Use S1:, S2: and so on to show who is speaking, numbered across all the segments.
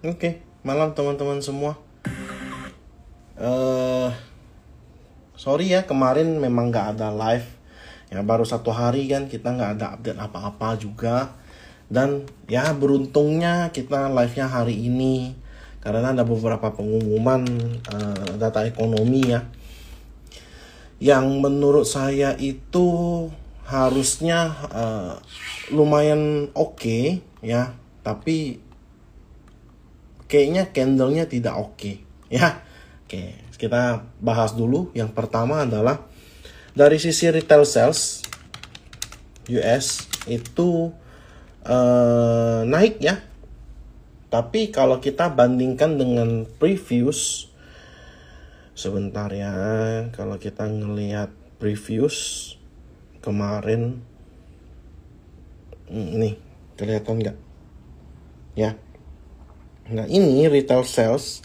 S1: Oke, okay. malam teman-teman semua. Uh, sorry ya kemarin memang nggak ada live. Ya baru satu hari kan kita nggak ada update apa-apa juga. Dan ya beruntungnya kita live-nya hari ini karena ada beberapa pengumuman uh, data ekonomi ya. Yang menurut saya itu harusnya uh, lumayan oke okay, ya, tapi kayaknya candlenya tidak oke okay, ya oke okay, kita bahas dulu yang pertama adalah dari sisi retail sales US itu uh, naik ya tapi kalau kita bandingkan dengan previous sebentar ya kalau kita ngelihat previous kemarin ini mm, kelihatan nggak ya Nah ini retail sales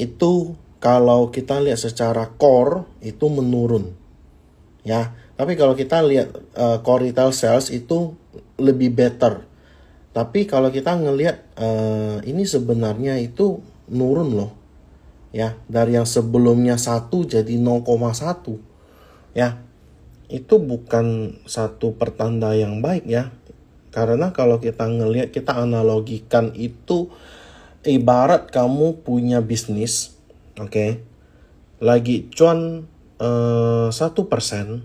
S1: itu kalau kita lihat secara core itu menurun ya. Tapi kalau kita lihat uh, core retail sales itu lebih better. Tapi kalau kita ngelihat uh, ini sebenarnya itu nurun loh. Ya, dari yang sebelumnya satu jadi 0,1. Ya. Itu bukan satu pertanda yang baik ya. Karena kalau kita ngelihat kita analogikan itu ibarat kamu punya bisnis, oke, okay, lagi cuan eh, satu uh, persen,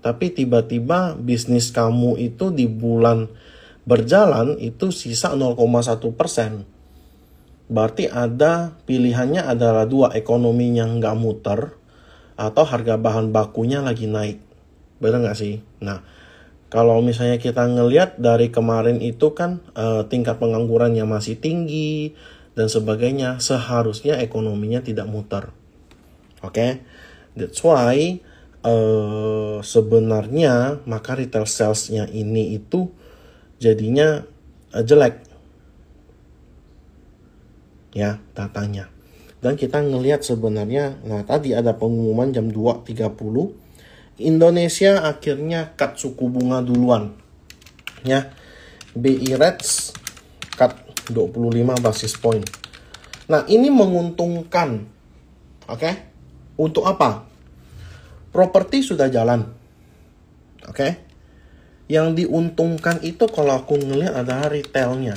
S1: tapi tiba-tiba bisnis kamu itu di bulan berjalan itu sisa 0,1 persen. Berarti ada pilihannya adalah dua ekonomi yang nggak muter atau harga bahan bakunya lagi naik. Benar nggak sih? Nah, kalau misalnya kita ngelihat dari kemarin itu kan eh, tingkat tingkat yang masih tinggi dan sebagainya, seharusnya ekonominya tidak muter. Oke, okay? that's why e, sebenarnya maka retail salesnya ini itu jadinya e, jelek ya datanya dan kita ngelihat sebenarnya nah tadi ada pengumuman jam 2.30 Indonesia akhirnya cut suku bunga duluan. Ya. BI Rates cut 25 basis point. Nah, ini menguntungkan. Oke. Okay? Untuk apa? Properti sudah jalan. Oke. Okay? Yang diuntungkan itu kalau aku ngelihat adalah retailnya.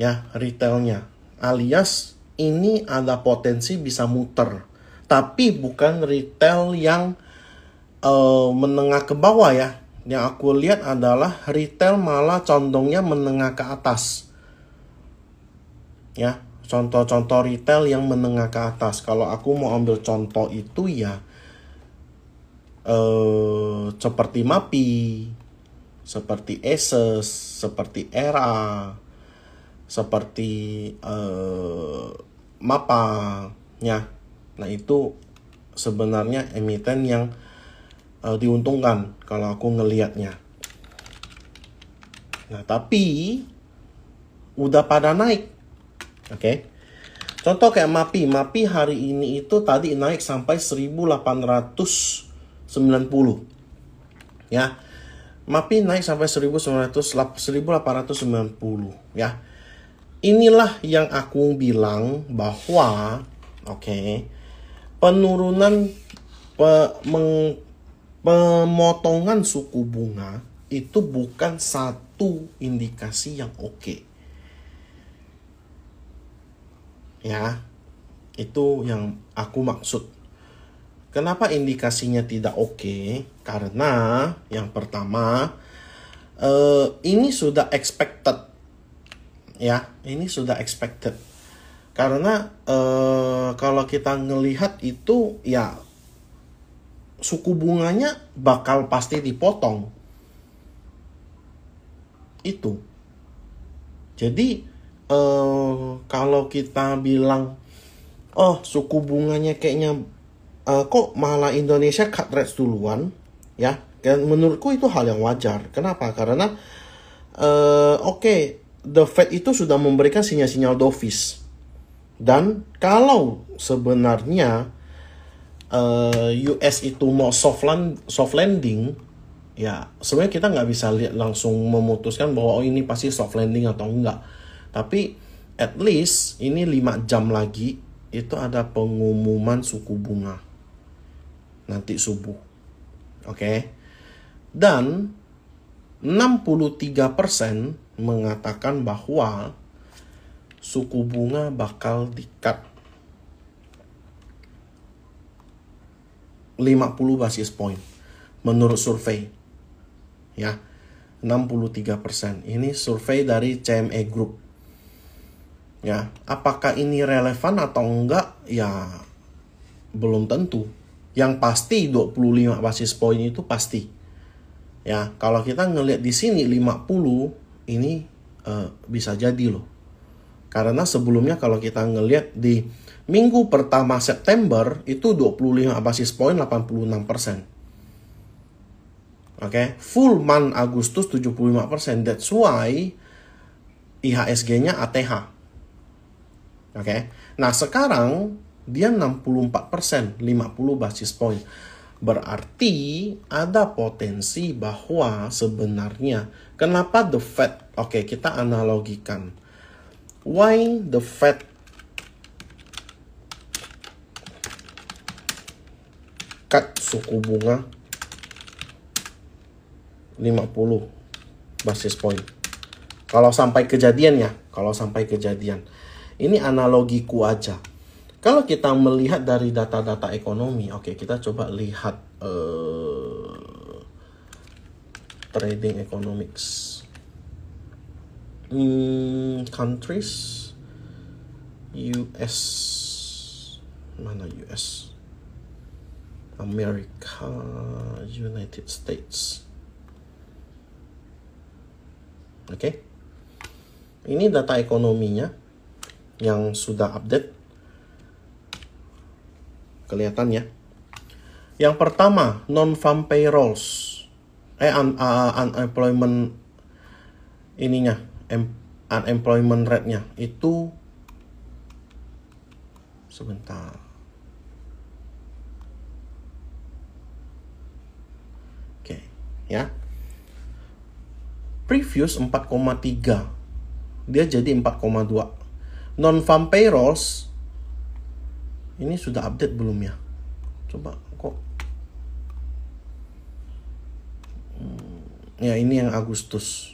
S1: Ya, retailnya. Alias ini ada potensi bisa muter tapi bukan retail yang uh, menengah ke bawah ya. Yang aku lihat adalah retail malah condongnya menengah ke atas. Ya, contoh-contoh retail yang menengah ke atas. Kalau aku mau ambil contoh itu ya uh, seperti MAPI, seperti Asus, seperti ERA, seperti uh, MAPA, ya Nah itu sebenarnya emiten yang uh, diuntungkan kalau aku ngelihatnya. Nah tapi udah pada naik, oke? Okay? Contoh kayak MAPI, MAPI hari ini itu tadi naik sampai 1890. Ya. MAPI naik sampai 1900 1890, ya. Inilah yang aku bilang bahwa oke, okay, penurunan pe, meng, pemotongan suku bunga itu bukan satu indikasi yang oke. Okay. Ya, itu yang aku maksud. Kenapa indikasinya tidak oke? Okay? Karena yang pertama, eh, ini sudah expected. Ya, ini sudah expected karena eh, kalau kita ngelihat itu ya suku bunganya bakal pasti dipotong itu jadi eh, kalau kita bilang oh suku bunganya kayaknya eh, kok malah Indonesia cut rates duluan ya dan menurutku itu hal yang wajar kenapa karena eh, oke okay, the Fed itu sudah memberikan sinyal-sinyal dovish dan kalau sebenarnya uh, eh, US itu mau soft, land, soft landing, ya sebenarnya kita nggak bisa lihat langsung memutuskan bahwa oh ini pasti soft landing atau enggak. Tapi at least ini 5 jam lagi itu ada pengumuman suku bunga nanti subuh. Oke. Okay? Dan 63% mengatakan bahwa suku bunga bakal di-cut 50 basis point menurut survei. Ya. 63%. Ini survei dari CME Group. Ya, apakah ini relevan atau enggak? Ya belum tentu. Yang pasti 25 basis point itu pasti. Ya, kalau kita ngelihat di sini 50 ini uh, bisa jadi loh karena sebelumnya kalau kita ngelihat di minggu pertama September itu 25 basis point 86 persen. Oke, okay? full month Agustus 75 persen. That's why IHSG-nya ATH. Oke, okay? nah sekarang dia 64 persen, 50 basis point. Berarti ada potensi bahwa sebenarnya kenapa the Fed, oke okay, kita analogikan Why the Fed cut suku bunga 50 basis point. Kalau sampai kejadian ya, kalau sampai kejadian. Ini analogiku aja. Kalau kita melihat dari data-data ekonomi, oke okay, kita coba lihat uh, trading economics hmm, countries US mana US Amerika United States oke okay. ini data ekonominya yang sudah update kelihatan ya yang pertama non farm payrolls eh un, uh, unemployment ininya unemployment rate-nya itu sebentar oke ya previous 4,3 dia jadi 4,2 non farm payrolls ini sudah update belum ya coba kok hmm, ya ini yang Agustus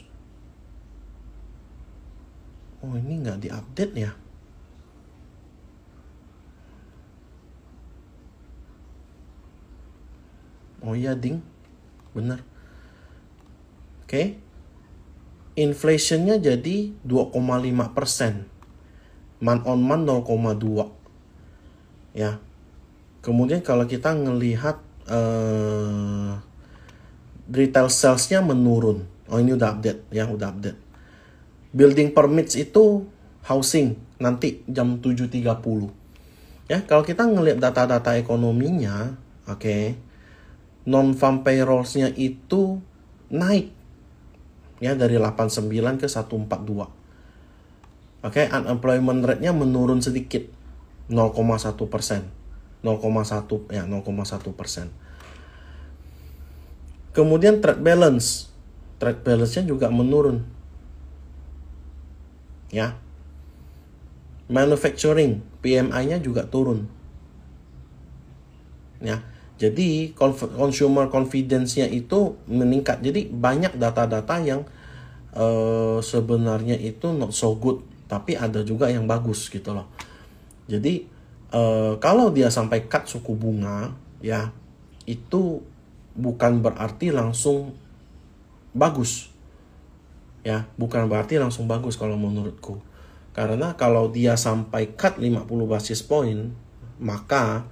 S1: oh ini nggak diupdate ya oh iya ding bener oke okay. inflationnya jadi 2,5 persen man on man 0,2 ya kemudian kalau kita ngelihat uh, retail salesnya menurun oh ini udah update ya udah update Building permits itu housing nanti jam 7.30. Ya, kalau kita ngelihat data-data ekonominya, oke. Okay, non farm payrolls-nya itu naik ya dari 89 ke 142. Oke, okay, unemployment rate-nya menurun sedikit 0,1 persen, 0,1 ya 0,1 persen. Kemudian trade balance, trade balance-nya juga menurun ya. Manufacturing PMI-nya juga turun. Ya. Jadi consumer confidence-nya itu meningkat. Jadi banyak data-data yang uh, sebenarnya itu not so good, tapi ada juga yang bagus gitu loh. Jadi uh, kalau dia sampai cut suku bunga ya itu bukan berarti langsung bagus ya bukan berarti langsung bagus kalau menurutku karena kalau dia sampai cut 50 basis point maka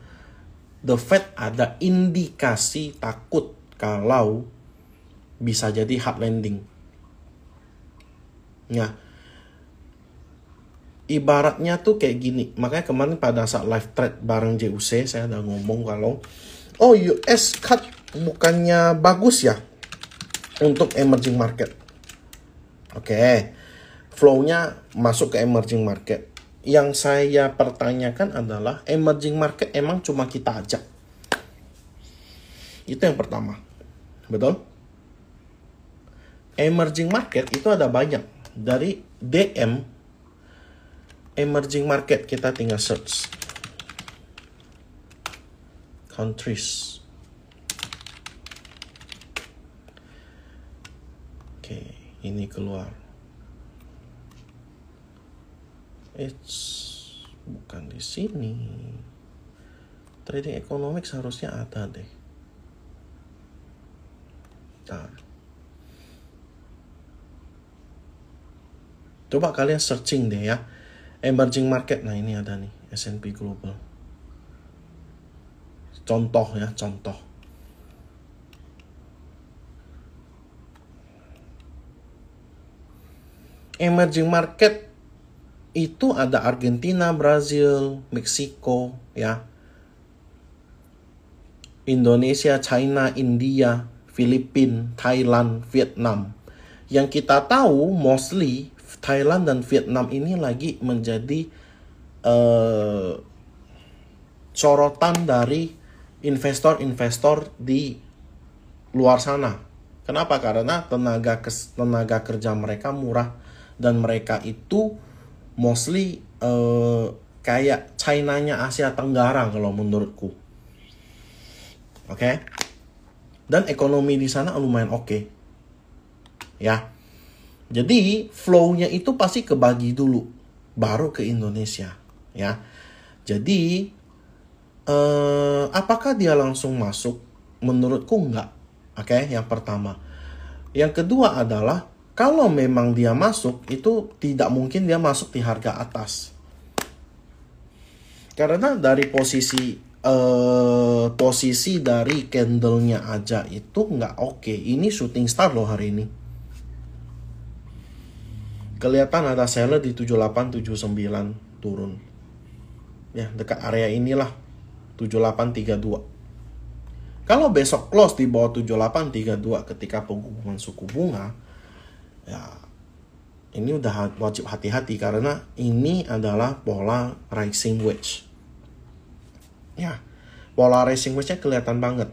S1: the Fed ada indikasi takut kalau bisa jadi hard landing ya ibaratnya tuh kayak gini makanya kemarin pada saat live trade bareng JUC saya udah ngomong kalau oh US cut bukannya bagus ya untuk emerging market Oke. Okay. Flow-nya masuk ke emerging market. Yang saya pertanyakan adalah emerging market emang cuma kita ajak. Itu yang pertama. Betul? Emerging market itu ada banyak. Dari DM emerging market kita tinggal search countries. Oke. Okay ini keluar it's bukan di sini trading economics seharusnya ada deh Bentar. Coba kalian searching deh ya. Emerging market. Nah ini ada nih. S&P Global. Contoh ya, contoh. emerging market itu ada Argentina, Brazil, Meksiko, ya. Indonesia, China, India, Filipina, Thailand, Vietnam. Yang kita tahu mostly Thailand dan Vietnam ini lagi menjadi uh, sorotan dari investor-investor di luar sana. Kenapa? Karena tenaga tenaga kerja mereka murah dan mereka itu mostly uh, kayak Chinanya Asia Tenggara kalau menurutku. Oke. Okay? Dan ekonomi di sana lumayan oke. Okay. Ya. Jadi flow-nya itu pasti kebagi dulu baru ke Indonesia, ya. Jadi eh, apakah dia langsung masuk? Menurutku enggak. Oke, okay? yang pertama. Yang kedua adalah kalau memang dia masuk, itu tidak mungkin dia masuk di harga atas. Karena dari posisi uh, posisi dari candlenya aja itu nggak oke. Okay. Ini shooting star loh hari ini. Kelihatan ada seller di 7879 turun. Ya, dekat area inilah 7832. Kalau besok close di bawah 7832 ketika pengumuman suku bunga, ya ini udah wajib hati-hati karena ini adalah pola rising wedge ya pola rising wedge-nya kelihatan banget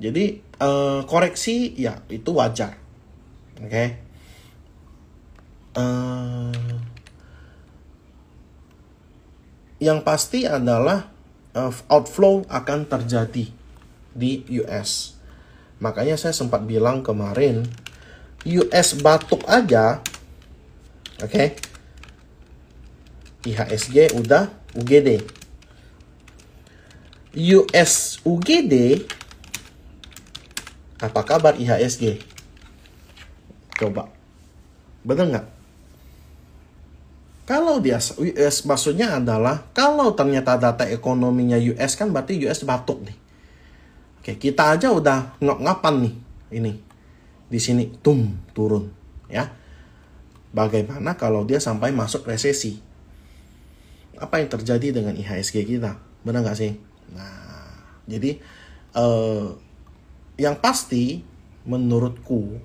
S1: jadi uh, koreksi ya itu wajar oke okay? uh, eh, yang pasti adalah uh, outflow akan terjadi di US makanya saya sempat bilang kemarin US batuk aja, oke, okay, IHSG udah UGD. US UGD, apa kabar IHSG? Coba, bener nggak? Kalau dia US maksudnya adalah kalau ternyata data ekonominya US kan berarti US batuk nih. Oke, kita aja udah ngap-ngapan nih ini di sini tum turun ya. Bagaimana kalau dia sampai masuk resesi? Apa yang terjadi dengan IHSG kita? Benar nggak sih? Nah, jadi eh, yang pasti menurutku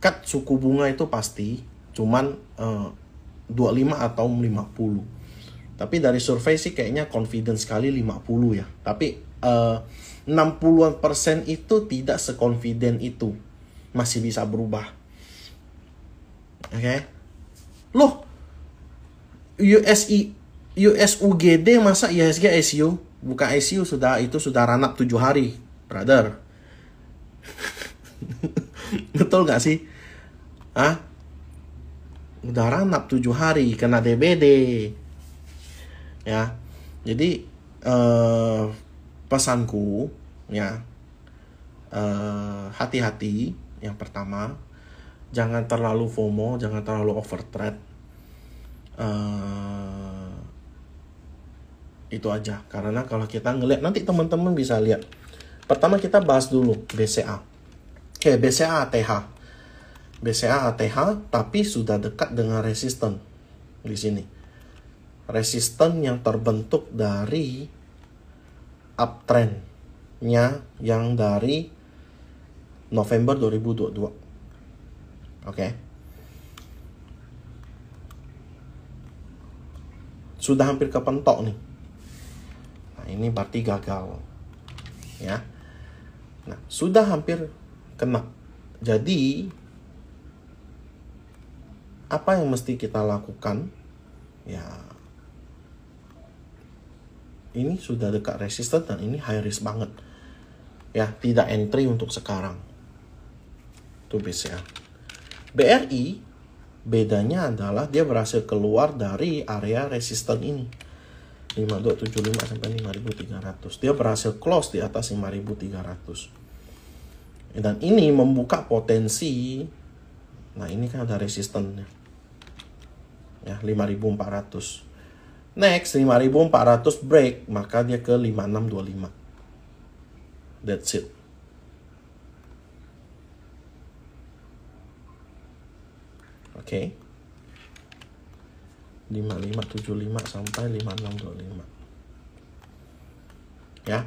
S1: cut suku bunga itu pasti cuman eh, 25 atau 50. Tapi dari survei sih kayaknya confident sekali 50 ya. Tapi eh, 60-an persen itu tidak seconfident itu masih bisa berubah. Oke. Okay? Loh. USI USUGD masa IHSG ICU? Buka ICU sudah itu sudah ranap 7 hari, brother. Betul gak sih? Hah? Udah ranap 7 hari kena DBD. Ya. Jadi eh pesanku ya Eh uh, hati -hati yang pertama, jangan terlalu FOMO, jangan terlalu overtrade. Uh, itu aja. Karena kalau kita ngelihat nanti teman-teman bisa lihat. Pertama kita bahas dulu BCA. oke BCA ATH. BCA ATH tapi sudah dekat dengan resisten di sini. Resisten yang terbentuk dari uptrendnya yang dari November 2022. Oke. Okay. Sudah hampir kepentok nih. Nah, ini berarti gagal. Ya. Nah, sudah hampir kena. Jadi apa yang mesti kita lakukan? Ya. Ini sudah dekat resisten dan ini high risk banget. Ya, tidak entry untuk sekarang itu BCA. Ya. BRI bedanya adalah dia berhasil keluar dari area resisten ini. 5275 sampai 5300. Dia berhasil close di atas 5300. Dan ini membuka potensi. Nah, ini kan ada resistennya. Ya, 5400. Next 5400 break maka dia ke 5625. That's it. Oke. Okay. 5575 sampai 5625. Ya.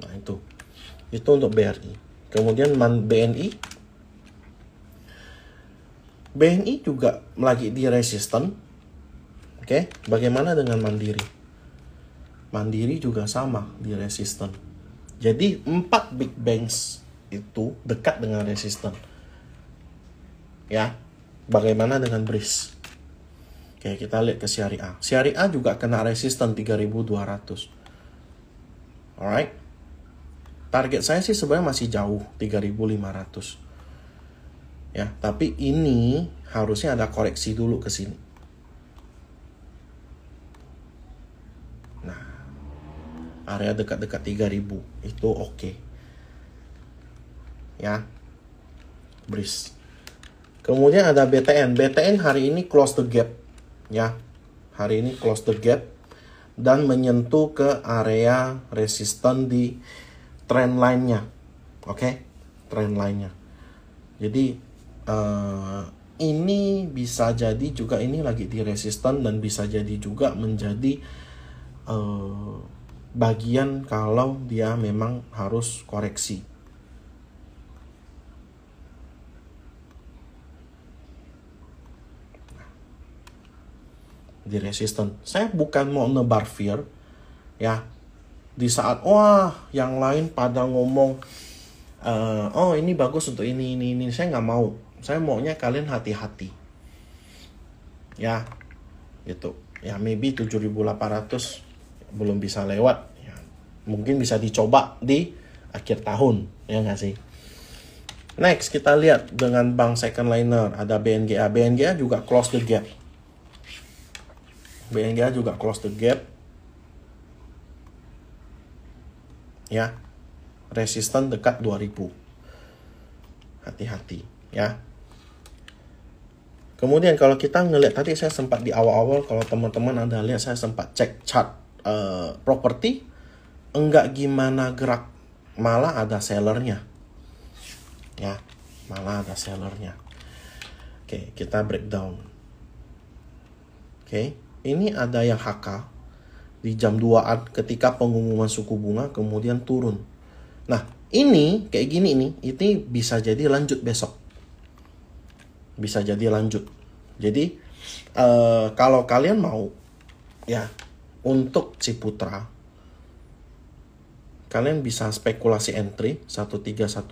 S1: Nah, itu. Itu untuk BRI. Kemudian BNI BNI juga lagi di resisten. Oke, okay. bagaimana dengan Mandiri? Mandiri juga sama di resisten. Jadi empat big banks itu dekat dengan resisten. Ya, Bagaimana dengan BRIS? Oke, kita lihat ke syariah. Syariah juga kena resisten 3200. Alright. Target saya sih sebenarnya masih jauh 3500. Ya, tapi ini harusnya ada koreksi dulu ke sini. Nah, area dekat-dekat 3000 itu oke. Okay. Ya. Breeze. Kemudian ada BTN. BTN hari ini close the gap ya. Hari ini close the gap dan menyentuh ke area resisten di trend line-nya. Oke, okay? trend line-nya. Jadi uh, ini bisa jadi juga ini lagi di resisten dan bisa jadi juga menjadi uh, bagian kalau dia memang harus koreksi. di resistance. Saya bukan mau nebar fear, ya. Di saat wah yang lain pada ngomong, uh, oh ini bagus untuk ini ini ini, saya nggak mau. Saya maunya kalian hati-hati, ya, gitu. Ya maybe 7.800 belum bisa lewat, ya. mungkin bisa dicoba di akhir tahun, ya nggak sih? Next kita lihat dengan bank second liner ada BNGA. BNGA juga close the gap BNGA juga close the gap ya resisten dekat 2000 hati-hati ya kemudian kalau kita ngelihat tadi saya sempat di awal-awal kalau teman-teman anda lihat saya sempat cek chart uh, properti enggak gimana gerak malah ada sellernya ya malah ada sellernya oke kita breakdown oke okay ini ada yang HK di jam 2 ketika pengumuman suku bunga kemudian turun. Nah, ini kayak gini ini, ini bisa jadi lanjut besok. Bisa jadi lanjut. Jadi uh, kalau kalian mau ya untuk Ciputra kalian bisa spekulasi entry 1315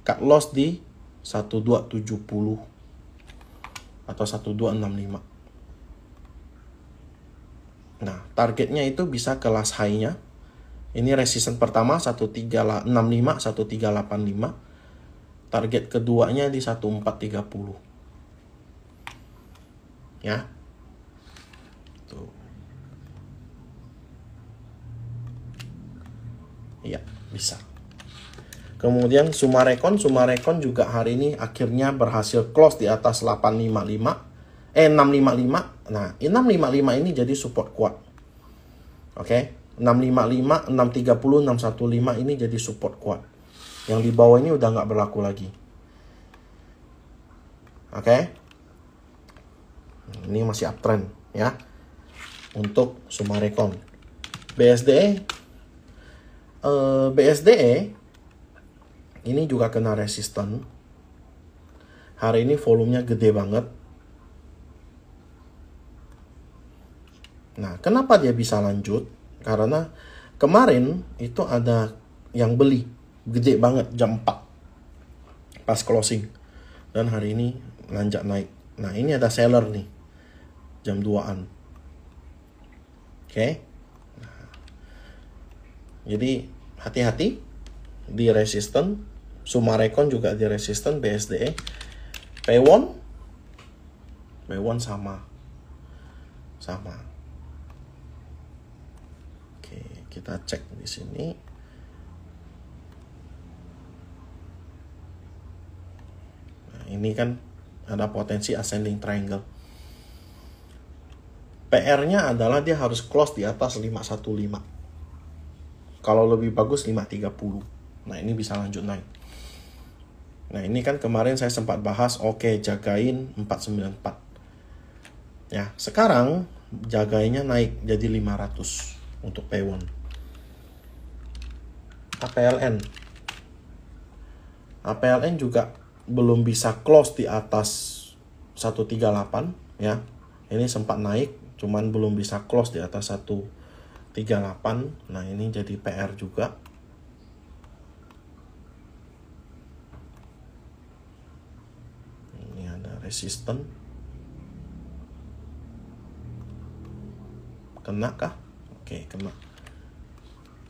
S1: cut loss di 1270 atau 1265 Nah, targetnya itu bisa kelas high-nya. Ini resistance pertama 1365, 1385. Target keduanya di 1430. Ya. Tuh. Iya, bisa. Kemudian Sumarekon, Sumarekon juga hari ini akhirnya berhasil close di atas 855 eh 655 nah 655 ini jadi support kuat oke okay? 655 630 615 ini jadi support kuat yang di bawah ini udah nggak berlaku lagi oke okay? ini masih uptrend ya untuk summarecon. BSD e, eh, BSD e ini juga kena resisten hari ini volumenya gede banget Nah, kenapa dia bisa lanjut? Karena kemarin itu ada yang beli gede banget jam 4 pas closing. Dan hari ini nanjak naik. Nah, ini ada seller nih. Jam 2-an. Oke. Okay. Nah, jadi hati-hati di resisten Sumarekon juga di resisten bsd P1 P1 sama sama kita cek di sini. Nah, ini kan ada potensi ascending triangle. PR-nya adalah dia harus close di atas 515. Kalau lebih bagus 530. Nah, ini bisa lanjut naik. Nah, ini kan kemarin saya sempat bahas, oke, okay, jagain 494. Ya, sekarang jagainya naik jadi 500 untuk P1. APLN. APLN juga belum bisa close di atas 138 ya. Ini sempat naik cuman belum bisa close di atas 138. Nah, ini jadi PR juga. Ini ada resisten. Kena kah? Oke, kena.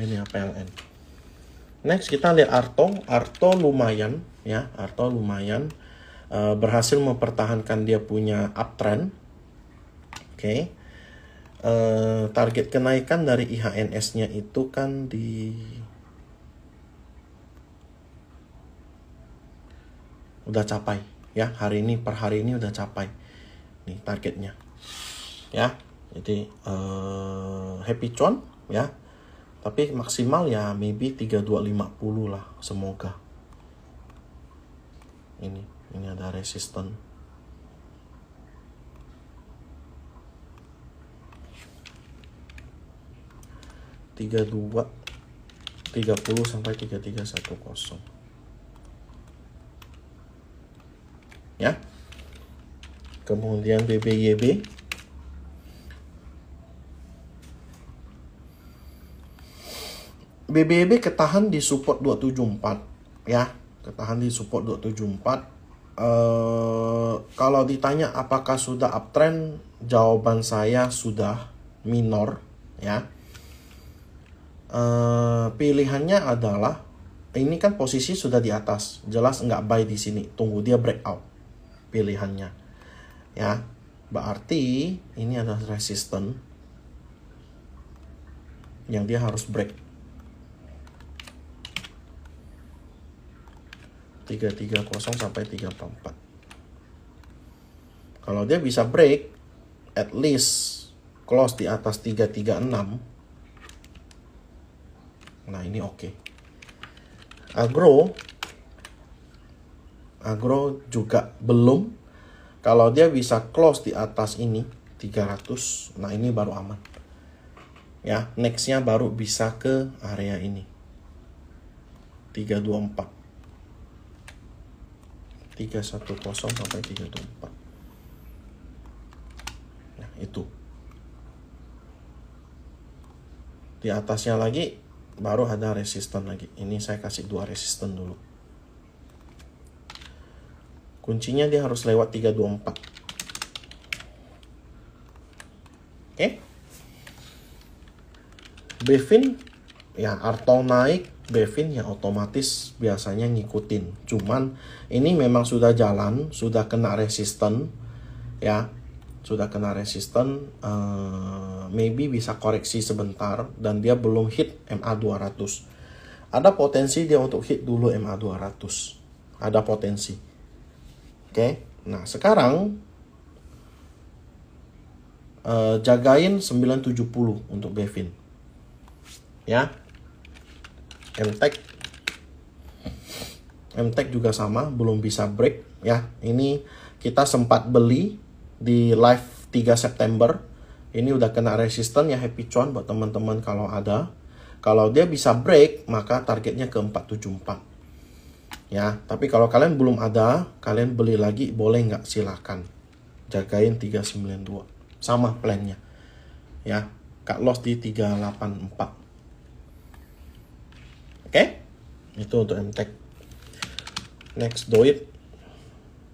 S1: ini ya PLN next kita lihat Arto Arto lumayan ya Arto lumayan uh, berhasil mempertahankan dia punya uptrend oke okay. uh, eh, target kenaikan dari IHNS nya itu kan di udah capai ya hari ini per hari ini udah capai nih targetnya ya jadi uh, happy con ya tapi maksimal ya maybe 3250 lah semoga ini ini ada resisten tiga dua tiga puluh sampai tiga tiga satu kosong ya kemudian BBYB BBB ketahan di support 274 ya ketahan di support 274 Uh, eh, kalau ditanya apakah sudah uptrend, jawaban saya sudah minor, ya. Uh, pilihannya adalah ini kan posisi sudah di atas, jelas nggak buy di sini, tunggu dia breakout. Pilihannya, ya. Berarti ini adalah resisten yang dia harus break. 330 sampai 344 kalau dia bisa break at least close di atas 336 nah ini oke okay. agro agro juga belum kalau dia bisa close di atas ini 300 nah ini baru aman ya nextnya baru bisa ke area ini 324 310 sampai 324 nah itu di atasnya lagi baru ada resisten lagi ini saya kasih dua resisten dulu kuncinya dia harus lewat 324 oke okay. Bevin ya Arto naik Bevin yang otomatis biasanya ngikutin. Cuman ini memang sudah jalan, sudah kena resisten ya. Sudah kena resisten uh, maybe bisa koreksi sebentar dan dia belum hit MA 200. Ada potensi dia untuk hit dulu MA 200. Ada potensi. Oke. Okay? Nah, sekarang uh, jagain 970 untuk Bevin. Ya, MTEK MTEK juga sama belum bisa break ya ini kita sempat beli di live 3 September ini udah kena resisten ya happy John buat teman-teman kalau ada kalau dia bisa break maka targetnya ke 474 ya tapi kalau kalian belum ada kalian beli lagi boleh nggak silahkan jagain 392 sama plannya ya kak loss di 384 Oke? Okay? Itu untuk MTech. Next Doit.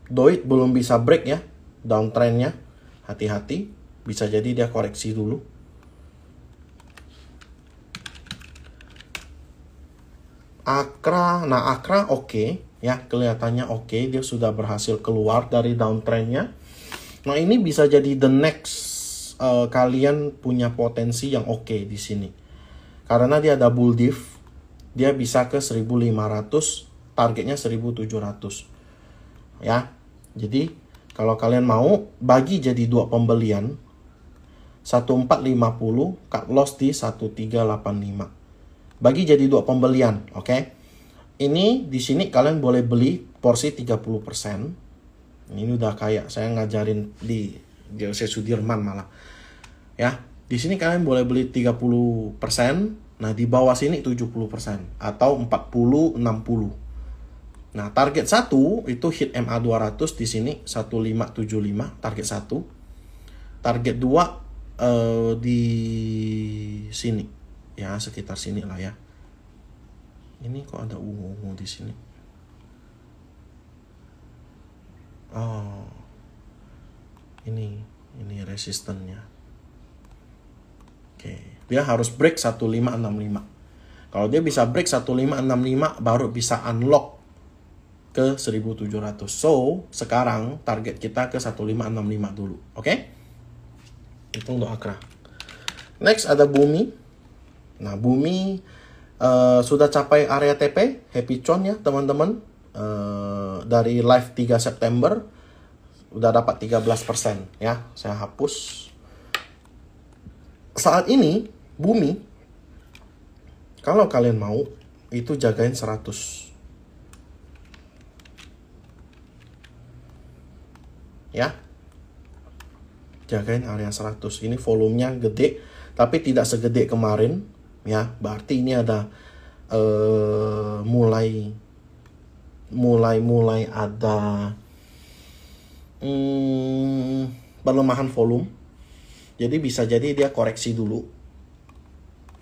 S1: Doit belum bisa break ya downtrendnya. Hati-hati, bisa jadi dia koreksi dulu. Akra, nah Akra oke okay, ya kelihatannya oke okay, dia sudah berhasil keluar dari downtrendnya. Nah ini bisa jadi the next uh, kalian punya potensi yang oke okay di sini karena dia ada bull div dia bisa ke 1500 targetnya 1700 ya jadi kalau kalian mau bagi jadi dua pembelian 1450 cut loss di 1385 bagi jadi dua pembelian oke okay? ini di sini kalian boleh beli porsi 30% ini udah kayak saya ngajarin di Jose Sudirman malah ya di sini kalian boleh beli 30% Nah, di bawah sini 70% atau 40 60. Nah, target 1 itu hit MA 200 di sini 1575 target 1. Target 2 uh, eh, di sini ya sekitar sini lah ya. Ini kok ada ungu-ungu di sini. Oh. Ini ini resistennya. Oke. Okay dia harus break 1565. Kalau dia bisa break 1565 baru bisa unlock ke 1700. So, sekarang target kita ke 1565 dulu, oke? Okay? Itu untuk Akra. Next ada Bumi. Nah, Bumi uh, sudah capai area TP, happy chon ya teman-teman. Uh, dari live 3 September udah dapat 13% ya. Saya hapus. Saat ini Bumi, kalau kalian mau, itu jagain 100. Ya. Jagain area 100. Ini volumenya gede, tapi tidak segede kemarin. Ya, berarti ini ada uh, mulai mulai mulai ada hmm, pelemahan volume jadi bisa jadi dia koreksi dulu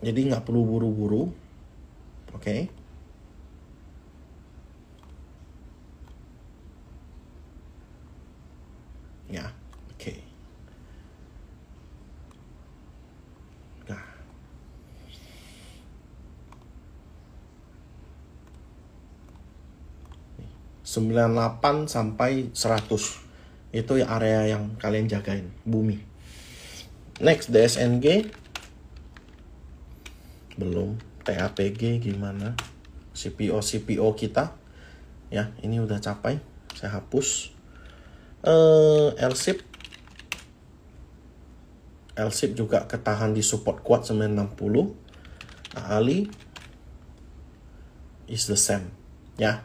S1: jadi nggak perlu buru-buru. Oke. Okay. Ya, oke. Okay. Nah. 98 sampai 100 itu area yang kalian jagain bumi next DSNG belum TAPG gimana CPO CPO kita ya ini udah capai saya hapus eh LSIP LSIP juga ketahan di support kuat 960 nah, Ali is the same ya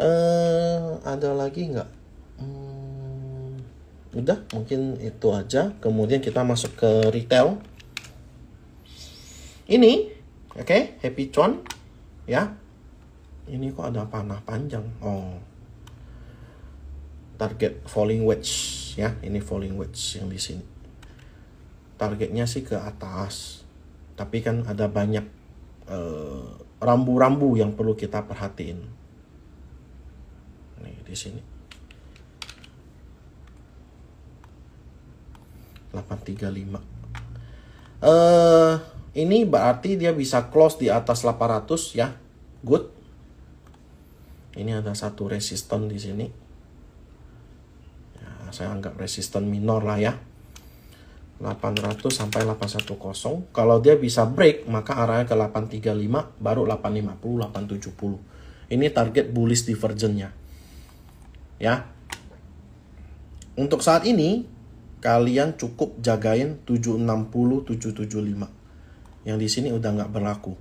S1: uh, ada lagi nggak hmm, udah mungkin itu aja kemudian kita masuk ke retail ini, oke, okay, happy con, ya. Ini kok ada panah panjang. Oh, target falling wedge, ya. Ini falling wedge yang di sini. Targetnya sih ke atas, tapi kan ada banyak eh, rambu-rambu uh, yang perlu kita perhatiin. Nih di sini. 835. Eh uh, ini berarti dia bisa close di atas 800 ya. Good. Ini ada satu resisten di sini. Ya, saya anggap resisten minor lah ya. 800 sampai 810. Kalau dia bisa break, maka arahnya ke 835, baru 850, 870. Ini target bullish divergennya. Ya. Untuk saat ini, kalian cukup jagain 760, 775 yang di sini udah nggak berlaku.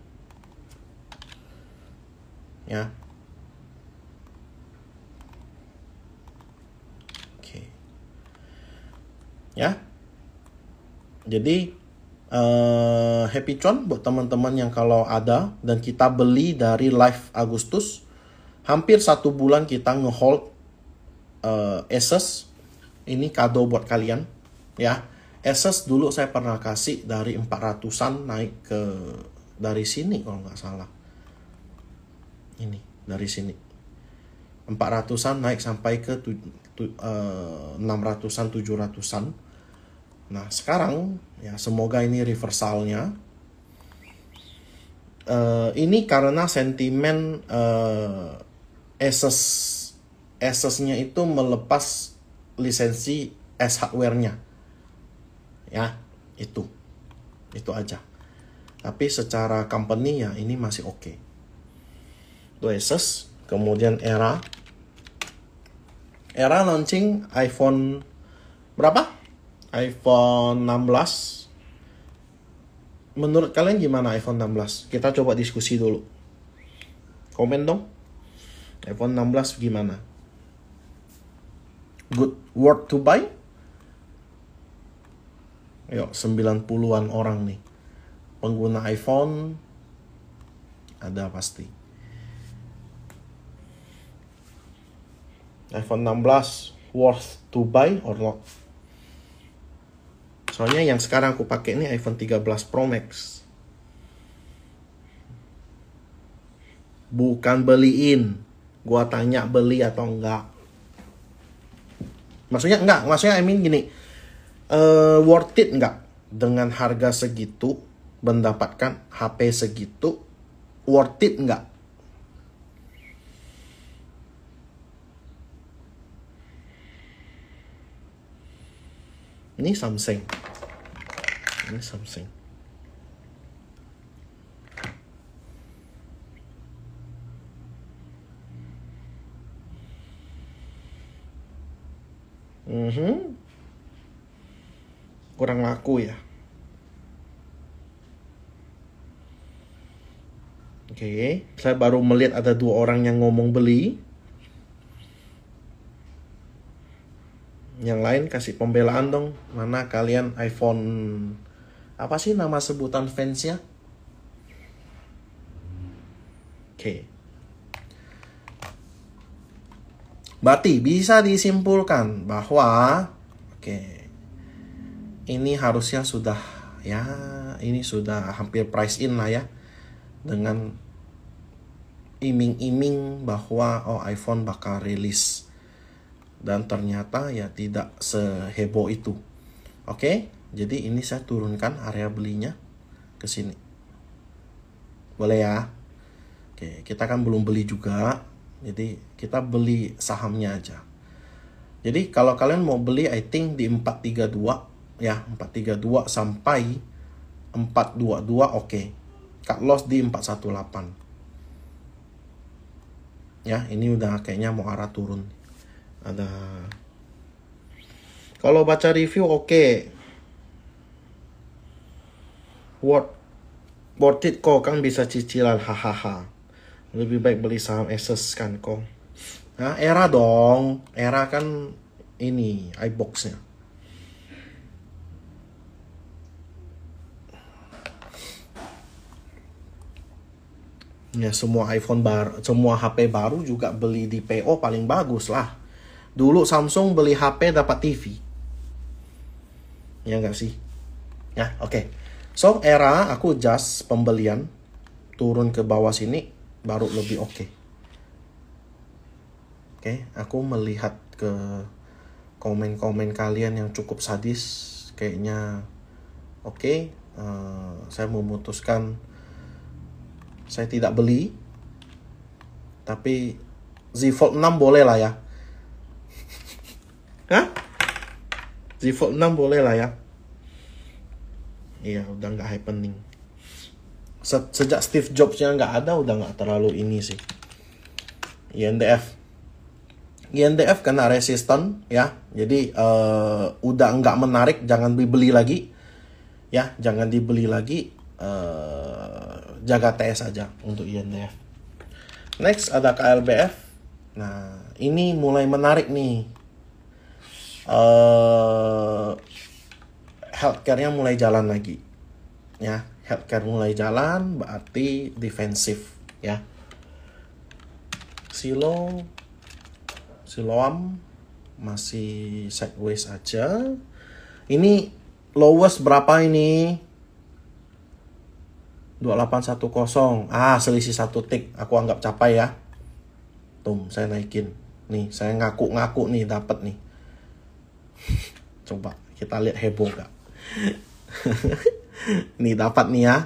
S1: Ya. Oke. Ya. Jadi uh, happy chon buat teman-teman yang kalau ada dan kita beli dari live Agustus hampir satu bulan kita ngehold uh, Asus ini kado buat kalian ya Asus dulu saya pernah kasih dari 400-an naik ke dari sini kalau nggak salah. Ini dari sini. 400-an naik sampai ke tu, tu, uh, 600-an 700-an. Nah, sekarang ya semoga ini reversalnya. Uh, ini karena sentimen uh, eh, Asus itu melepas lisensi S hardware-nya ya itu itu aja tapi secara company ya ini masih oke okay. ASUS kemudian era era launching iPhone berapa iPhone 16 menurut kalian gimana iPhone 16 kita coba diskusi dulu komen dong iPhone 16 gimana good worth to buy Yo 90-an orang nih pengguna iPhone ada pasti iPhone 16 worth to buy or not soalnya yang sekarang aku pakai ini iPhone 13 Pro Max bukan beliin gua tanya beli atau enggak maksudnya enggak maksudnya I mean gini uh, worth it nggak dengan harga segitu mendapatkan HP segitu worth it nggak? Ini something, Ini something. Mm-hmm kurang laku ya. Oke, okay. saya baru melihat ada dua orang yang ngomong beli. Yang lain kasih pembelaan dong, mana kalian iPhone apa sih nama sebutan fansnya? Oke. Okay. Berarti bisa disimpulkan bahwa oke okay, ini harusnya sudah ya ini sudah hampir price in lah ya dengan iming-iming bahwa oh iPhone bakal rilis dan ternyata ya tidak seheboh itu. Oke, okay? jadi ini saya turunkan area belinya ke sini. Boleh ya? Oke, okay, kita kan belum beli juga. Jadi kita beli sahamnya aja. Jadi kalau kalian mau beli I think di 432 ya 432 sampai 422 oke okay. cut loss di 418 ya ini udah kayaknya mau arah turun ada kalau baca review oke okay. worth worth it kok kan bisa cicilan hahaha lebih baik beli saham Asus kan kok Nah, era dong. Era kan ini iboxnya. ya semua iPhone baru semua HP baru juga beli di PO paling bagus lah dulu Samsung beli HP dapat TV ya enggak sih ya oke okay. so era aku just pembelian turun ke bawah sini baru lebih oke okay. oke okay, aku melihat ke komen-komen kalian yang cukup sadis kayaknya oke okay, uh, eh, saya memutuskan saya tidak beli. Tapi Z Fold 6 boleh lah ya. Hah? Z Fold 6 boleh lah ya. Iya, udah nggak happening. Se Sejak Steve jobs yang nggak ada, udah nggak terlalu ini sih. yndf YNDF kena resisten ya. Jadi uh, udah nggak menarik, jangan dibeli lagi. Ya, jangan dibeli lagi. Eh, jaga TS aja untuk INTF. Next ada KLBF. Nah, ini mulai menarik nih. Uh, healthcare-nya mulai jalan lagi. Ya, healthcare mulai jalan berarti defensif ya. Silo Siloam masih sideways aja. Ini lowest berapa ini? 2810. Ah, selisih satu tik Aku anggap capai ya. Tum, saya naikin. Nih, saya ngaku-ngaku nih dapat nih. Coba kita lihat heboh gak? nih dapat nih ya.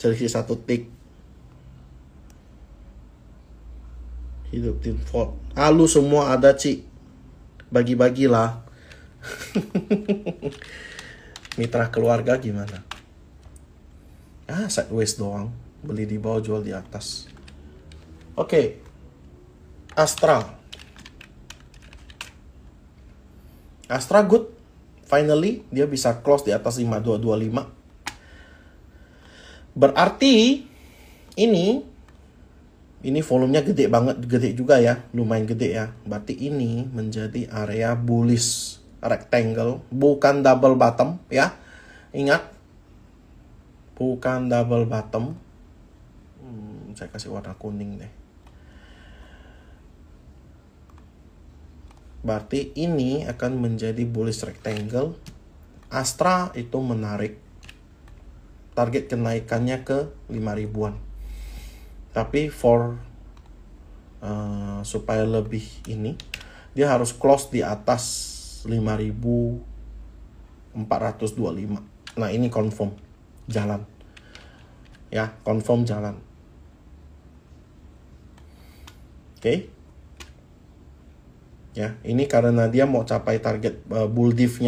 S1: Selisih satu tik Hidup tim Ford. Ah, semua ada, cik Bagi-bagilah. mitra keluarga gimana? Ah, sideways doang. Beli di bawah, jual di atas. Oke. Okay. Astra. Astra good. Finally, dia bisa close di atas 5225. Berarti ini ini volumenya gede banget, gede juga ya, lumayan gede ya. Berarti ini menjadi area bullish rectangle, bukan double bottom ya. Ingat, bukan double bottom. Hmm, saya kasih warna kuning deh. Berarti ini akan menjadi bullish rectangle. Astra itu menarik target kenaikannya ke 5000 ribuan. Tapi for uh, supaya lebih ini, dia harus close di atas 5425 nah ini confirm jalan ya confirm jalan oke okay. ya ini karena dia mau capai target uh, bull dive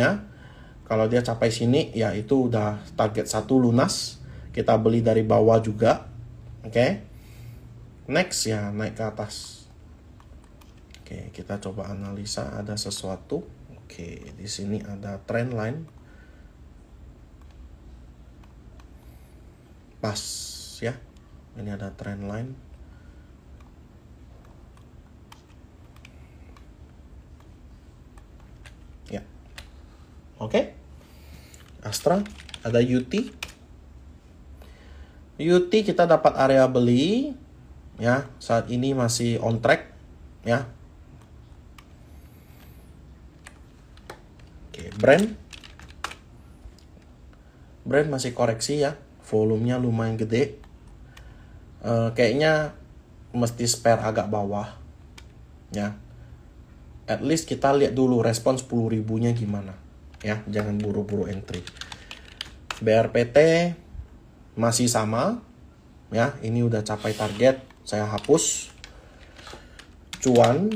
S1: kalau dia capai sini ya itu udah target satu lunas kita beli dari bawah juga oke okay. next ya naik ke atas oke kita coba analisa ada sesuatu Oke, di sini ada trend line. Pas ya. Ini ada trend line. Ya. Oke. Astra, ada UT. UT kita dapat area beli ya, saat ini masih on track ya okay. brand brand masih koreksi ya. Volumenya lumayan gede. Uh, kayaknya mesti spare agak bawah. Ya. At least kita lihat dulu respon 10 ribunya gimana. Ya, jangan buru-buru entry. BRPT masih sama ya ini udah capai target saya hapus cuan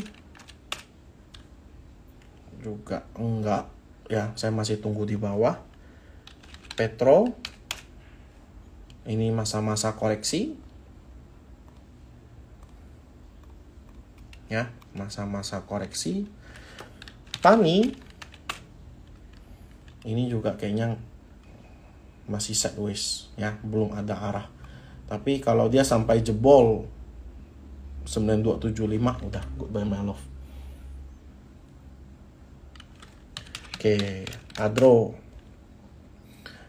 S1: juga enggak ya saya masih tunggu di bawah Petro ini masa-masa koreksi ya masa-masa koreksi Tani ini juga kayaknya masih sideways ya belum ada arah tapi kalau dia sampai jebol 9275 udah goodbye my love Oke, Adro.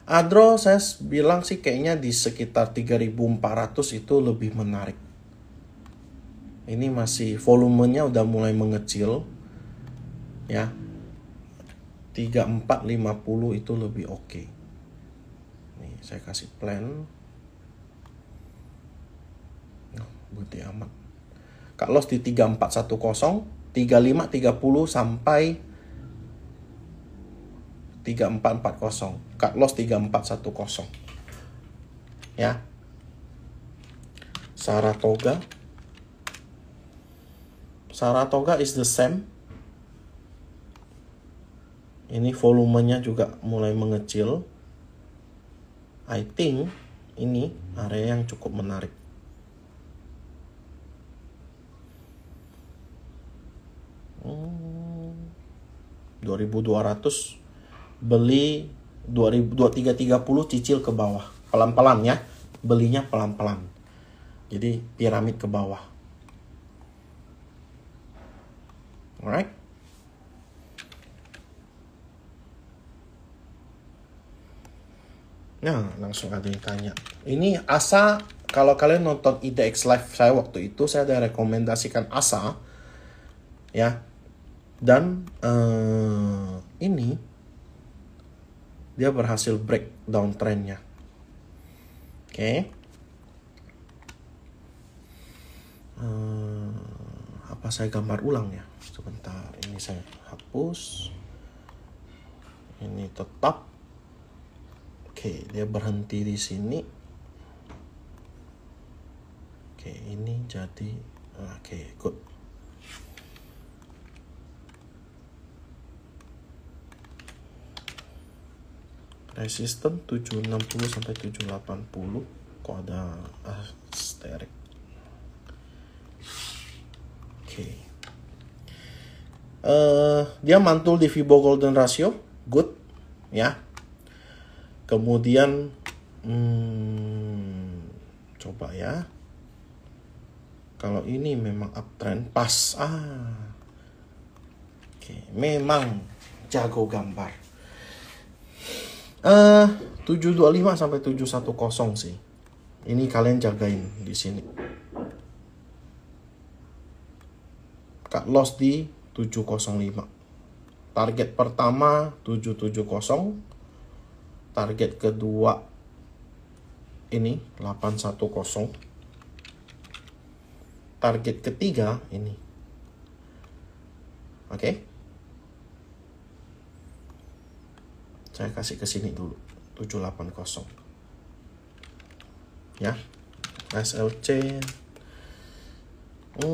S1: Adro saya bilang sih kayaknya di sekitar 3400 itu lebih menarik. Ini masih volumenya udah mulai mengecil. Ya. 3450 itu lebih oke. Okay. Nih, saya kasih plan. Nah, putih amat. Kalau di 3410, 3530 sampai 3440 cut loss 3410 ya Saratoga Saratoga is the same ini volumenya juga mulai mengecil I think ini area yang cukup menarik hmm, 2200 beli 2330 cicil ke bawah pelan-pelan ya belinya pelan-pelan jadi piramid ke bawah alright Nah, langsung ada yang tanya. Ini Asa, kalau kalian nonton IDX Live saya waktu itu, saya ada rekomendasikan Asa. Ya. Dan uh, ini dia berhasil break downtrendnya. Oke. Okay. Eh, hmm, apa saya gambar ulang ya? Sebentar, ini saya hapus. Ini tetap. Oke, okay, dia berhenti di sini. Oke, okay, ini jadi oke, okay, good. resisten 760 sampai 780 kok ada asterik oke okay. uh, eh, dia mantul di Fibo Golden Ratio good ya kemudian hmm, coba ya kalau ini memang uptrend pas ah okay. memang jago gambar eh uh, 725 sampai 710 sih. Ini kalian jagain di sini. Cut loss di 705. Target pertama 770. Target kedua ini 810. Target ketiga ini. Oke. Okay? saya kasih ke sini dulu 780 ya SLC hmm.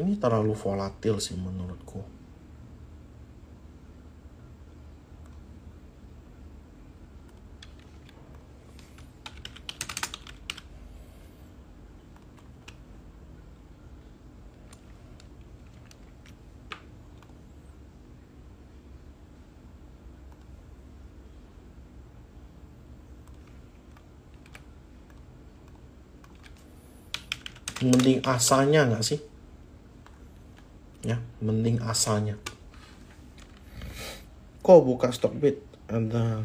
S1: ini terlalu volatil sih menurutku asalnya nggak sih? Ya, mending asalnya. Kok buka Stockbit? Ada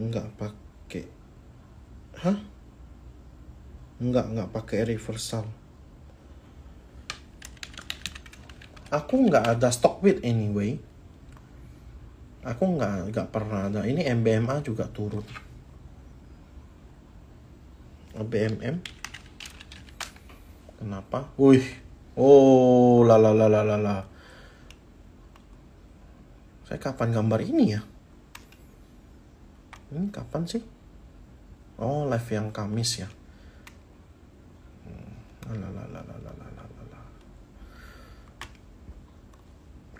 S1: nggak pakai? Hah? Nggak nggak pakai reversal. Aku nggak ada Stockbit anyway. Aku nggak nggak pernah ada. Ini MBMA juga turun. BMM Kenapa? Wih. Oh, lalalalalala. Saya kapan gambar ini ya? Ini kapan sih? Oh, live yang Kamis ya. La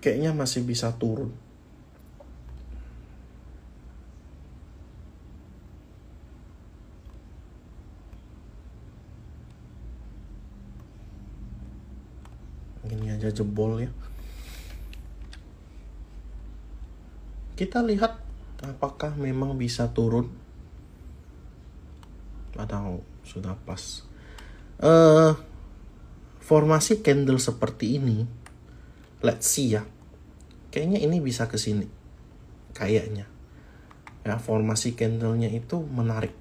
S1: Kayaknya masih bisa turun. ini aja jebol ya kita lihat apakah memang bisa turun atau sudah pas uh, formasi candle seperti ini let's see ya kayaknya ini bisa ke sini kayaknya ya formasi candlenya itu menarik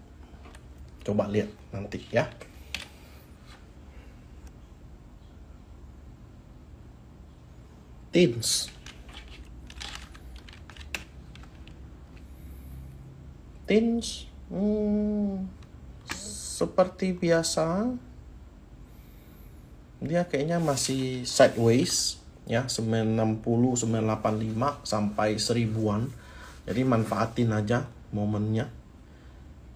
S1: coba lihat nanti ya tins. Tins, hmm, seperti biasa, dia kayaknya masih sideways ya 960 985 sampai seribuan jadi manfaatin aja momennya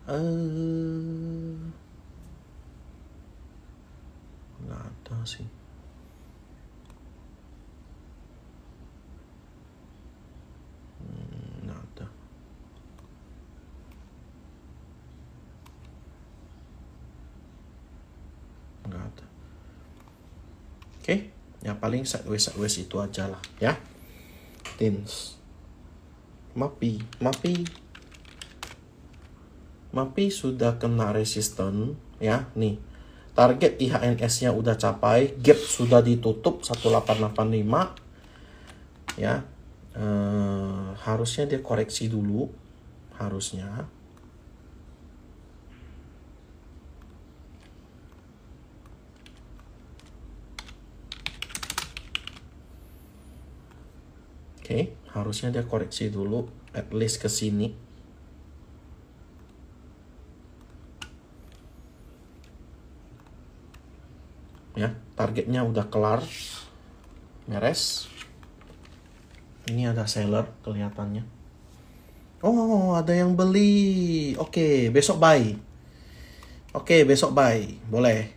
S1: eh nggak ada sih okay? yang paling sideways sideways itu aja lah ya tins mapi mapi mapi sudah kena resisten ya nih target IHNS nya udah capai gap sudah ditutup 1885 ya eh, harusnya dia koreksi dulu harusnya okay, harusnya dia koreksi dulu at least ke sini ya targetnya udah kelar meres. ini ada seller kelihatannya oh ada yang beli oke okay, besok buy oke okay, besok buy boleh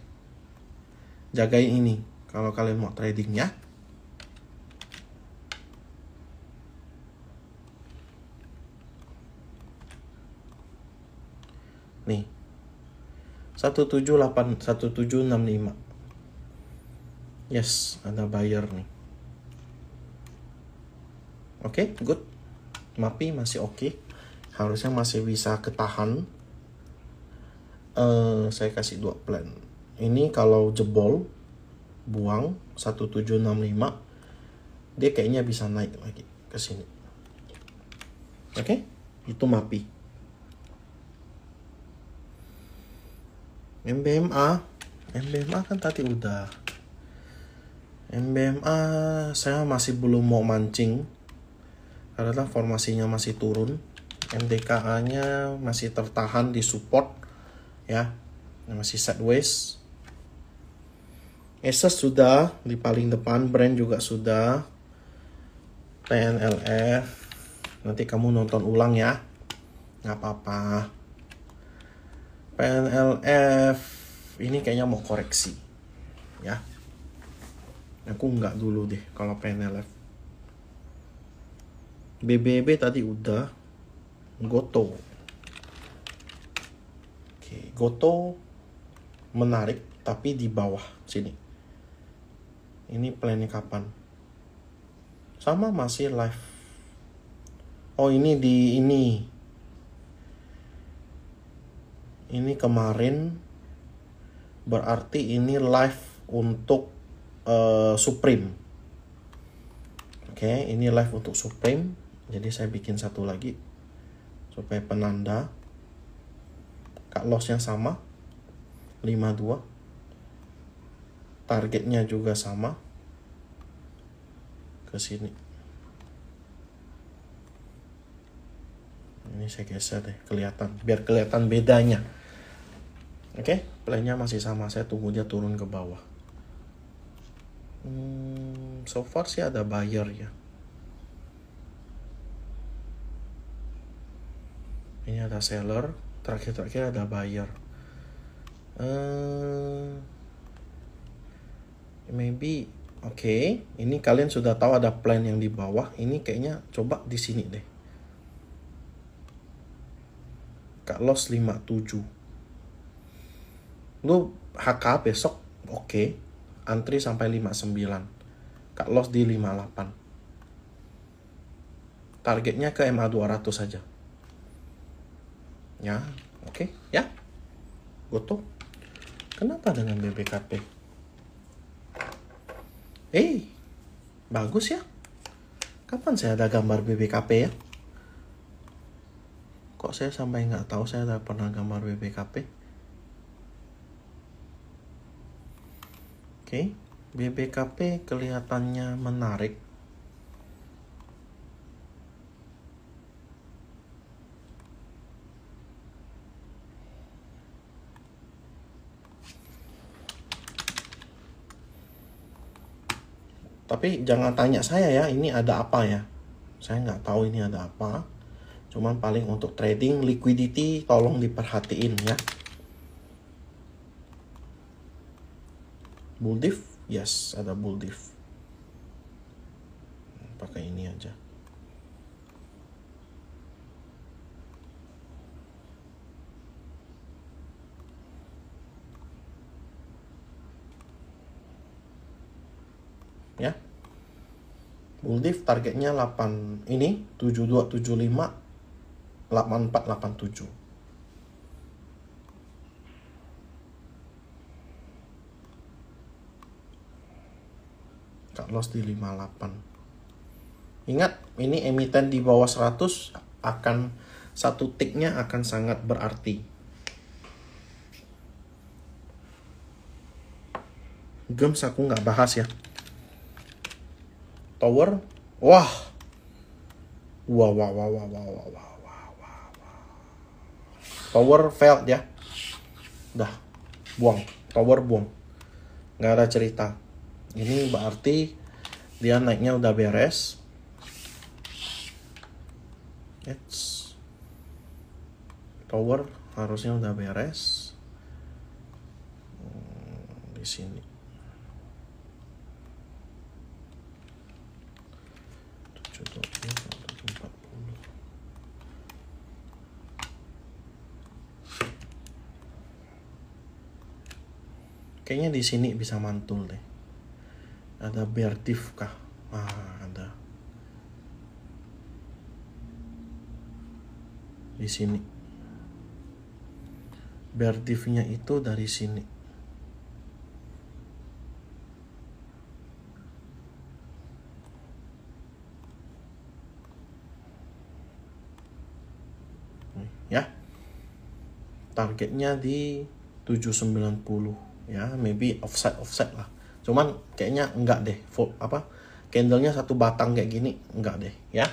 S1: jagain ini kalau kalian mau trading ya Nih. 178 1765. Yes, ada buyer nih. Oke, okay, good. Mapi masih oke. Okay. Harusnya masih bisa ketahan. Uh, saya kasih dua plan. Ini kalau jebol, buang 1765, dia kayaknya bisa naik lagi ke sini. Oke, okay? itu mapi. MBMA MBMA kan tadi udah MBMA saya masih belum mau mancing karena formasinya masih turun MDKA nya masih tertahan di support ya masih sideways Asus sudah di paling depan brand juga sudah PNLF nanti kamu nonton ulang ya nggak apa-apa PNLF ini kayaknya mau koreksi ya aku nggak dulu deh kalau PNLF BBB tadi udah Goto oke Goto menarik tapi di bawah sini ini plannya kapan sama masih live oh ini di ini ini kemarin berarti ini live untuk uh, Supreme. Oke, okay, ini live untuk Supreme. Jadi saya bikin satu lagi supaya penanda cut loss yang sama 52 targetnya juga sama ke sini ini saya geser deh kelihatan biar kelihatan bedanya Oke, okay? playnya masih sama. Saya tunggu dia turun ke bawah. Hmm, so far sih ada buyer ya. Ini ada seller, terakhir-terakhir ada buyer. Uh, maybe oke, okay. ini kalian sudah tahu ada plan yang di bawah. Ini kayaknya coba di sini deh. Kak Los 57 lu HK besok oke okay. antri sampai 59 kak los di 58 targetnya ke MA 200 saja ya oke okay. ya goto kenapa dengan BBKP eh bagus ya kapan saya ada gambar BBKP ya kok saya sampai nggak tahu saya ada pernah gambar BBKP Oke, okay. BBKP kelihatannya menarik. Tapi jangan tanya saya ya, ini ada apa ya? Saya nggak tahu ini ada apa. Cuman paling untuk trading liquidity tolong diperhatiin ya. bull diff yes ada bull diff pakai ini aja ya bull diff targetnya 8 ini 7275 8487 cut loss di 58. Ingat, ini emiten di bawah 100 akan satu tiknya akan sangat berarti. Gems aku nggak bahas ya. Tower, wah, wah, wah, wah, wah, wah, wah, wah, wah, wah, wah. Tower failed ya. Dah, buang. Tower buang. Nggak ada cerita ini berarti dia naiknya udah beres It's tower harusnya udah beres hmm, di sini Kayaknya di sini bisa mantul deh ada Berdiv kah? Ah, ada. Di sini. Berdivnya itu dari sini. ya targetnya di 790 ya maybe offset offset lah cuman kayaknya enggak deh full apa candlenya satu batang kayak gini enggak deh ya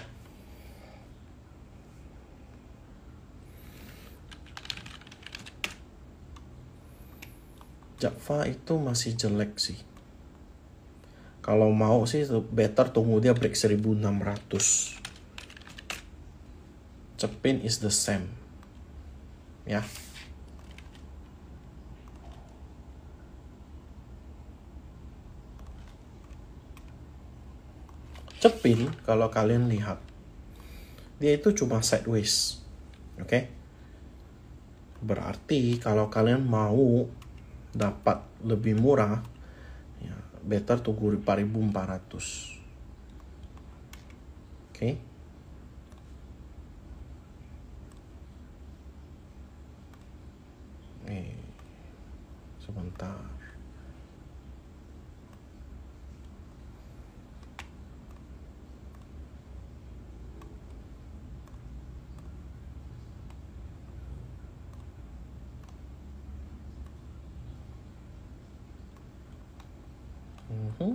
S1: Java itu masih jelek sih kalau mau sih better tunggu dia break 1600 Cepin is the same ya Cepin kalau kalian lihat dia itu cuma sideways oke okay? berarti kalau kalian mau dapat lebih murah ya better tunggu 4400 oke okay? eh sebentar Mm-hmm.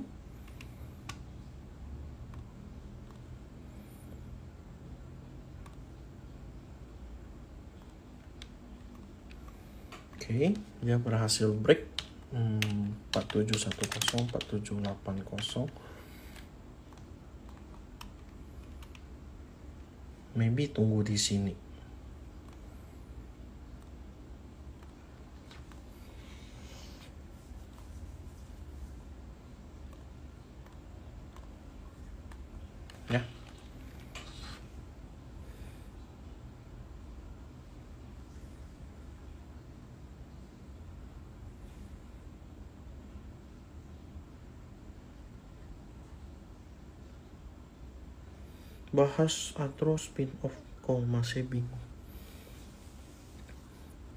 S1: Oke, okay, dia berhasil break. Hmm, 4710, 4780. maybe tunggu di sini. bahas Atro spin-off kok masih bingung.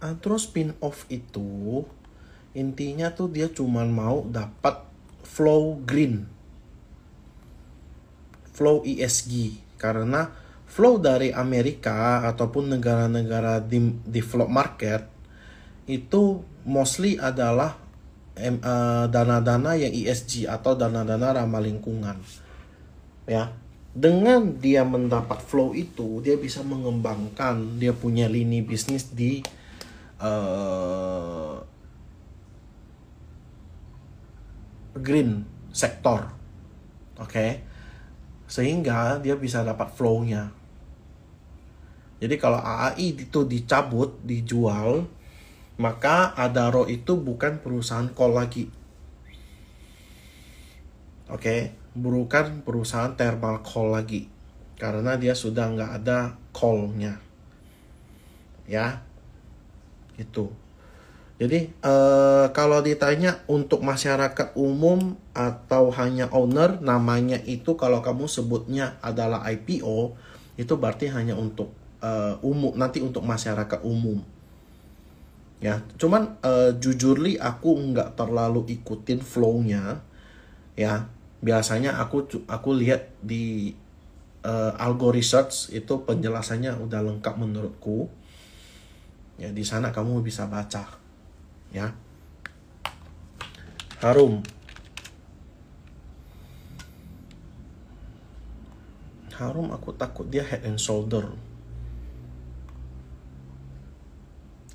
S1: Atro spin-off itu intinya tuh dia cuman mau dapat flow green. Flow ESG karena flow dari Amerika ataupun negara-negara di develop market itu mostly adalah eh, dana-dana yang e ESG atau dana-dana ramah lingkungan. Ya, dengan dia mendapat flow itu dia bisa mengembangkan dia punya lini bisnis di uh, green sektor oke okay? sehingga dia bisa dapat flownya jadi kalau AAI itu dicabut dijual maka Adaro itu bukan perusahaan call lagi oke okay? burukan perusahaan thermal coal lagi karena dia sudah nggak ada coalnya ya itu jadi eh, kalau ditanya untuk masyarakat umum atau hanya owner namanya itu kalau kamu sebutnya adalah IPO itu berarti hanya untuk eh, umum nanti untuk masyarakat umum ya cuman eh, jujurly aku nggak terlalu ikutin flownya ya biasanya aku aku lihat di uh, algo research itu penjelasannya udah lengkap menurutku ya di sana kamu bisa baca ya harum harum aku takut dia head and shoulder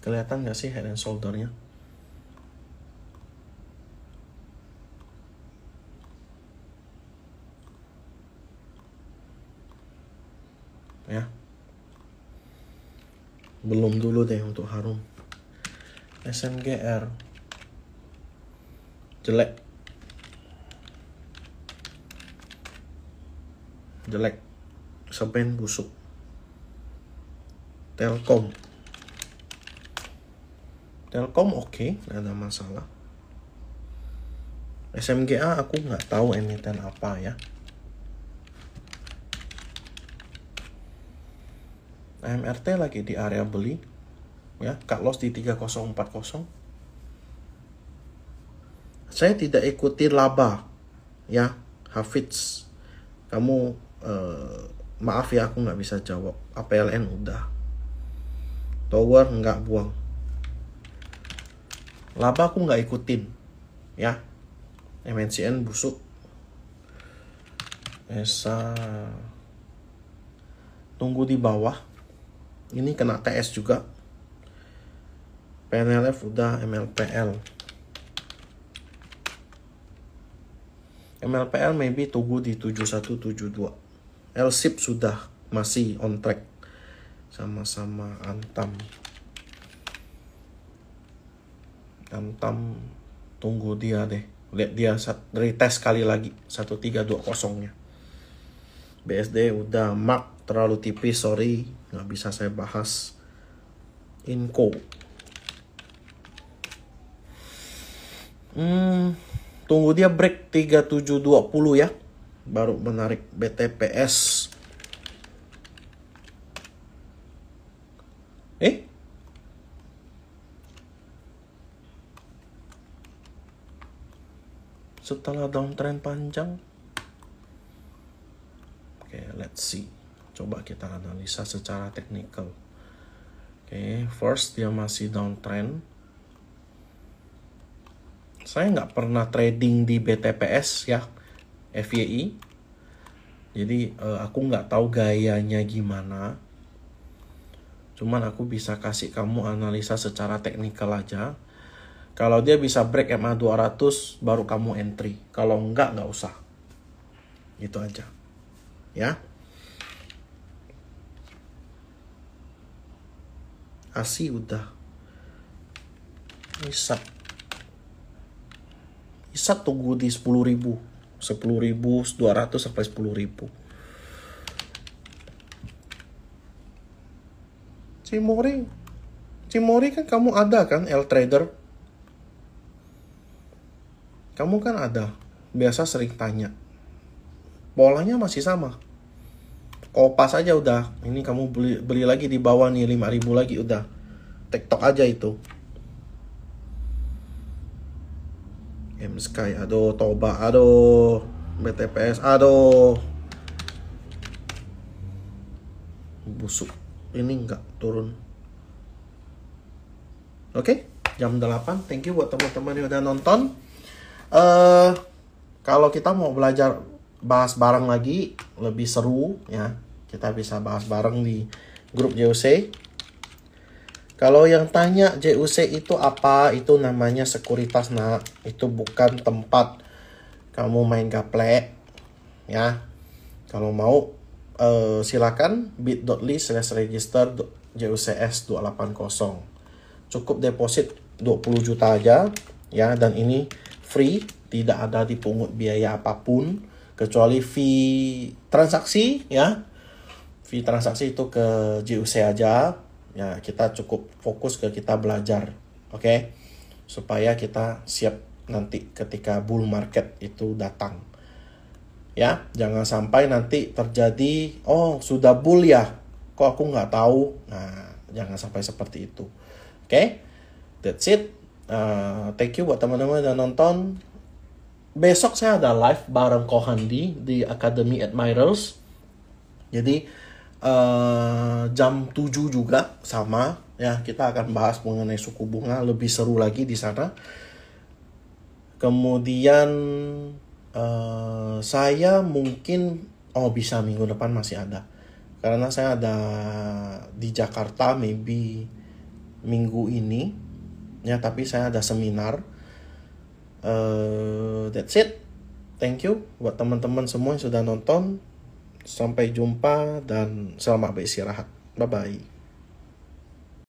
S1: kelihatan nggak sih head and shoulder shouldernya ya belum dulu deh untuk harum SMGR jelek jelek sepen busuk Telkom Telkom oke okay, ada masalah SMGA aku nggak tahu emiten apa ya MRT lagi di area beli ya cut loss di 3040 saya tidak ikuti laba ya Hafiz kamu eh, maaf ya aku nggak bisa jawab APLN udah tower nggak buang laba aku nggak ikutin ya MNCN busuk Esa tunggu di bawah ini kena TS juga PNLF udah MLPL MLPL maybe tunggu di 7172 LSIP sudah masih on track sama-sama Antam Antam tunggu dia deh lihat dia dari tes kali lagi 1320 nya BSD udah mark terlalu tipis sorry nggak bisa saya bahas inko. Hmm, tunggu dia break 3720 ya. Baru menarik BTPS. Eh? Setelah downtrend panjang. Oke, okay, let's see coba kita analisa secara teknikal oke okay, first dia masih downtrend saya nggak pernah trading di BTPS ya FYI jadi uh, aku nggak tahu gayanya gimana cuman aku bisa kasih kamu analisa secara teknikal aja kalau dia bisa break MA 200 baru kamu entry kalau nggak nggak usah gitu aja ya asi udah isap isap tunggu di sepuluh ribu sepuluh ribu dua ratus sampai sepuluh ribu Cimori Cimori kan kamu ada kan L Trader kamu kan ada biasa sering tanya polanya masih sama kopas oh, aja udah ini kamu beli beli lagi di bawah nih 5000 lagi udah tiktok aja itu M Sky aduh Toba aduh BTPS aduh busuk ini enggak turun oke okay? jam 8 thank you buat teman-teman yang udah nonton uh, kalau kita mau belajar bahas barang lagi lebih seru ya kita bisa bahas bareng di grup JUC. Kalau yang tanya JUC itu apa, itu namanya sekuritas nak. Itu bukan tempat kamu main gaplek. Ya. Kalau mau eh, silakan bit.ly slash register JUCS 280. Cukup deposit 20 juta aja ya dan ini free, tidak ada dipungut biaya apapun kecuali fee transaksi ya fee transaksi itu ke JUC aja. Ya, kita cukup fokus ke kita belajar. Oke. Okay? Supaya kita siap nanti ketika bull market itu datang. Ya, jangan sampai nanti terjadi, oh sudah bull ya, kok aku nggak tahu. Nah, jangan sampai seperti itu. Oke, okay? that's it. Uh, thank you buat teman-teman yang nonton. Besok saya ada live bareng Kohandi di Academy Admirals. Jadi Eh, jam 7 juga sama ya kita akan bahas mengenai suku bunga lebih seru lagi di sana kemudian uh, saya mungkin oh bisa minggu depan masih ada karena saya ada di Jakarta maybe minggu ini ya tapi saya ada seminar uh, that's it thank you buat teman-teman semua yang sudah nonton Sampai jumpa dan selamat beristirahat. Bye bye.